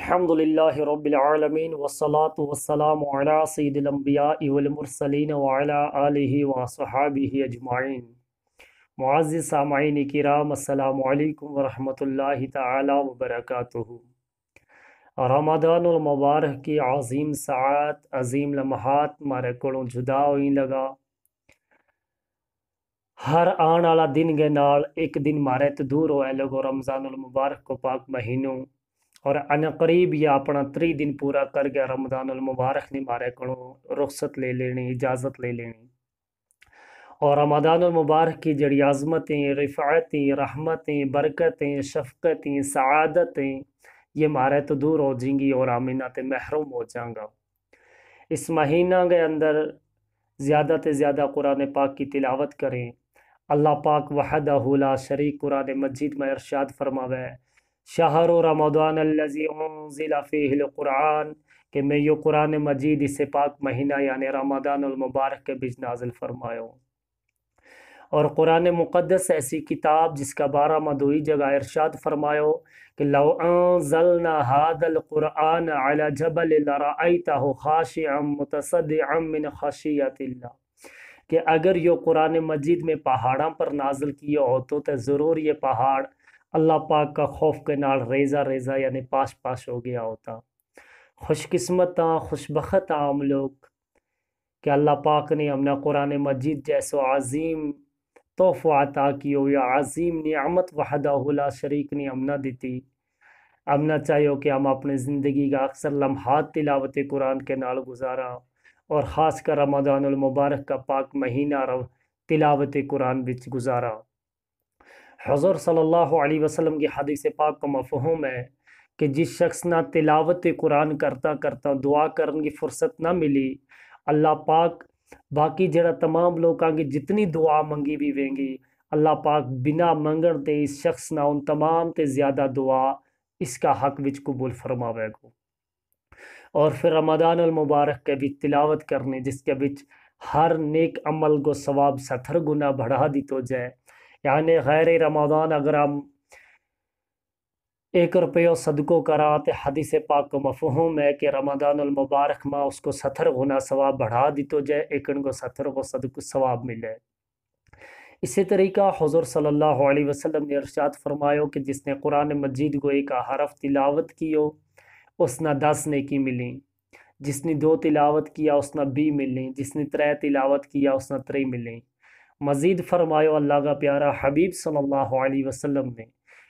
अल्हम्दुलिल्लाहिरब्बिलआलमीन वस्सलातु वस्सलामु अला सय्यिदिल अंबियाइ वल मुरसलीन व अला आलिहि व असहाबिहि अजमाइन मुआज़्ज़िज़ सामाईन किराम अस्सलामु अलैकुम व रहमतुल्लाहि तआला व बरकातुहू रमदान मुबारक की अजीम सात अजीम लम्हात मारे को जुदा होई लगा हर आने वाला दिन के नाल एक दिन मारे तो दूर होए लोगो रमज़ान मुबारक को पाक महीनों और अनकरीब यह अपना त्री दिन पूरा कर गया रमदान मुबारक ने मारे को रुखसत ले लेनी इजाज़त ले लेनी और रमदान मुबारक की जड़ी आज़मतें रिफ़ायतें रहमतें बरकतें शफकतें सआदतें ये मारे तो दूर हो जाएंगी और तो महरूम हो जाऊँगा इस महीना के अंदर ज़्यादा से ज़्यादा कुरान पाक की तिलावत करें अल्लाह पाक वहदा शरीक कुरान मस्जिद में इरशाद फरमावे शाहर रमदानफ़ीक़ुरान के मैं यो कुरान मजीद इस पाक महीना यानि रमदानमबारक के बीच फ़रमाया हूँ और कुरान मुक़दस ऐसी किताब जिसका बारह मदोई जगह इरशाद फरमायो कि लौना हादल कुरान अला जबल लराता हो खाश अम मुतसद अमिन ख़ाशियात कि अगर यो कुरान मजीद में पहाड़ों पर नाजिल किया हो तो ज़रूर ये पहाड़ अल्लाह पाक का खौफ के नाल रेजा रेजा यानी पाश पाश हो गया होता खुशकस्मत खुशबखत आम लोग कि अल्लाह पाक ने हमने कुरान मजीद जैसो अजीम तोहफा अता कियो या अजीम नियामत वहदा शरीक ने हमना दी थी चाहे हो कि हम अपने ज़िंदगी का अक्सर लम्हात तिलावत कुरान के नाल गुजारा और ख़ास कर रमदानमबारक का पाक महीना तिलावत कुरान बिच गुजारा हज़र सल्लल्लाहु अलैहि वसल्लम की हदीस पाक का मफहूम है कि जिस शख्स ना तिलावत कुरान करता करता दुआ करने की फुर्सत ना मिली अल्लाह पाक बाकी जरा तमाम लोग आगे जितनी दुआ मंगी भी वेंगी अल्लाह पाक बिना मंगण ते इस शख्स ना उन तमाम ते ज़्यादा दुआ इसका हक विच कबूल फरमावेगो और फिर रमदान मुबारक के भी तिलावत करने जिसके बिच हर नेक अमल को सवाब सथर गुना बढ़ा दी तो जाए यानी गैर रमदान अगर हम एक रुपये सदको करा तो हदीस पाक को मफहूम है कि रमदानमबारक माँ उसको सत्थर गुना सवाब बढ़ा दी तो जाए एक को सतर को सदक सवाब मिले इसी तरीका हजूर सल्लल्लाहु अलैहि वसल्लम ने अरसात फरमायो कि जिसने कुरान मजीद को एक हरफ तिलावत की उस उसने दस ने की मिली जिसने दो तिलावत किया उसने बी मिली जिसने त्रै तिलावत किया उसने त्रे मिली मज़ीद फरमायो अल्लाह का प्यारा हबीब सल्लल्लाहु अलैहि वसल्लम ने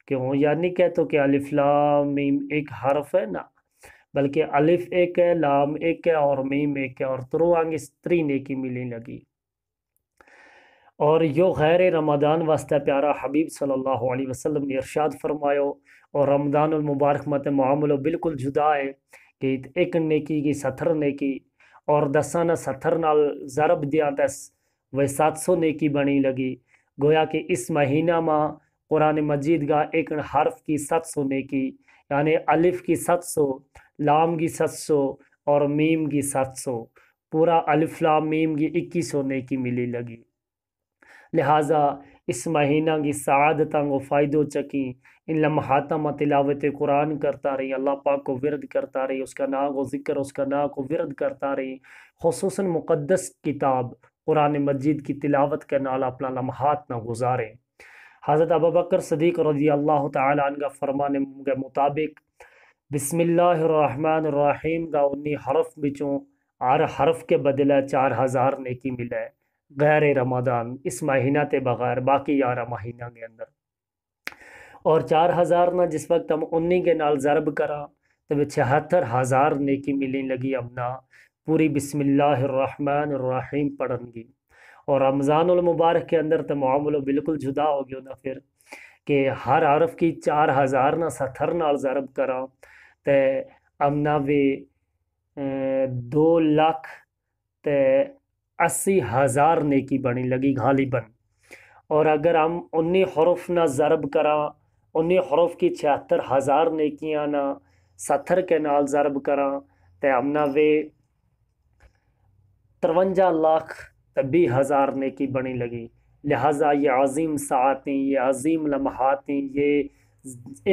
कि हूँ यानी कह तो कि अलिफ लाम मीम एक हर्फ है ना बल्कि अलिफ एक है लाम एक है और मीम एक है और त्रोआंग स्त्री ने की मिलने लगी और यो गैर रमदान वास्ते प्यारा हबीब सल्लल्लाहु अलैहि वसल्लम ने इरशाद फरमायो और रमदान मुबारक मत मामलो बिल्कुल जुदा है कि एक नेकी की सथर नेकी और दसा ने सथर नाल जरब दिया दस वह सात सौ नेकी बनी लगी गोया कि इस महीना माँ कुरान मजीद का एक हर्फ की सात सौ नेकी यानि अलिफ की सात सौ लाम की सात सौ और मीम की सात सौ पूरा अलिफ लाम मीम की इक्कीस सौ नेकी मिली लगी लिहाजा इस महीना की सदत को फ़ायदो चकी इन लम्हा में तिलावत कुरान करता रही अल्लाह पाक को विरद करता रही उसका नाम को ज़िक्र उसका नाम को विरद करता रही खसूस मुक़दस किताब कुरान मस्जिद की तिलावत के नाल अपना लम्हात ना गुजारें हज़रत अब बकर सदीक रजी अल्लाह तन का फरमान के मुताबिक बिसमीम का उन्नी हरफ बिचों हर हरफ के बदला चार हज़ार नेकी मिले गैर रमदान इस महीना के बगैर बाकी यारह महीना के अंदर और चार हज़ार ना जिस वक्त हम उन्नी के नाल ज़रब करा तो छिहत्तर हज़ार नेकी मिलने लगी अपना पूरी बिसमीम पढ़ेंगी और रमज़ानमबारक के अंदर तो मामलो बिल्कुल जुदा हो गया ना फिर कि हर हरफ की चार हज़ार ना सत्थर नाल जरब करा तो अमना वे दो लख ते अस्सी हज़ार नेकी बनी लगी बन और अगर हम उन्नी हरफ ना जरब करा उन्नी हरफ की छिहत्तर हज़ार नेकियाँ ना सत्थर के नाल जरब करा तो अमना वे तिरवंजा लाख तबी हज़ार नेकी बनी लगी लिहाजा ये अजीम सातें ये अजीम लम्हातें ये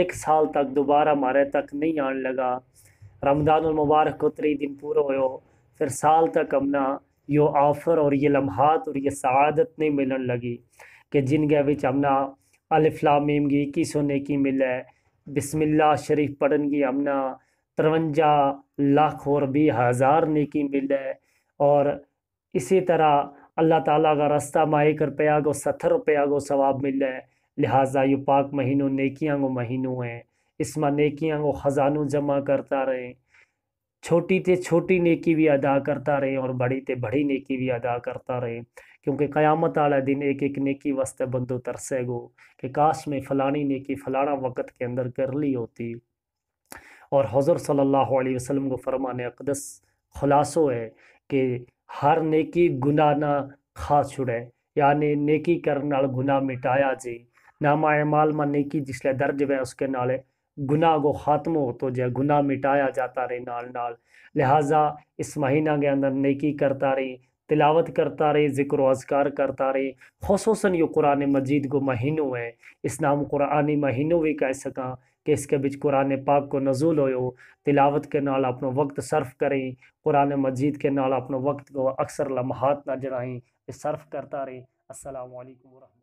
एक साल तक दोबारा मारे तक नहीं आने लगा रमदान मुबारक को त्री दिन पूरा हो फिर साल तक अपना यो आफर और ये लम्हात और ये सआदत नहीं मिलन लगी कि जिनके बिच अपना अलफलामीम की इक्कीस की मिले बिस्मिल्ला शरीफ पढ़न की अमना तिरवंजा लाख और भी हज़ार नेकी मिले और इसी तरह अल्लाह ताला का रास्ता माही कर पया गो सत्तर रुपया गो सवाब मिल है लिहाजा यू पाक महीनों नेकियाँ गो महीनों हैं इसमें नेकियाँ गो ख़जानों जमा करता रहें छोटी से छोटी नेकी भी अदा करता रहे और बड़ी से बड़ी नेकी भी अदा करता रहे क्योंकि क़यामत आला दिन एक एक नेकी वस्ते बंदो तरसेगो कि काश में फ़लानी नेकी फ़लाना वक़्त के अंदर कर ली होती और हज़र सल्लल्लाहु अलैहि वसल्लम को फरमान अकदस खुलासो है कि हर नेकी गुना ना खा छुड़े यानी नेकी करने ਨਾਲ ਗੁਨਾਹ ਮਿਟਾਇਆ ਜੀ ਨਾਮਾ ਅਮਾਲ ਮਾ ਨੇਕੀ ਜਿਸ ਲੈ ਦਰਜ ਵੇ ਉਸਕੇ गुनाह को ख़त्म हो तो जे गुनाह मिटाया जाता रहे नाल नाल लिहाजा इस महीना के अंदर नेकी करता रही तिलावत करता रही जिक्र अजगार करता रही खसूस यो कुरान मजीद को महीनों है इस नाम कुरानी महीनों भी कह सका कि इसके बिच कुरान पाक को नजूल हो तिलावत के नाल अपनों वक्त सर्फ करें कुरान मजीद के नाल अपनों वक्त को अक्सर लम्हात ना जड़ाएँ सर्फ करता रहें असलकम वरह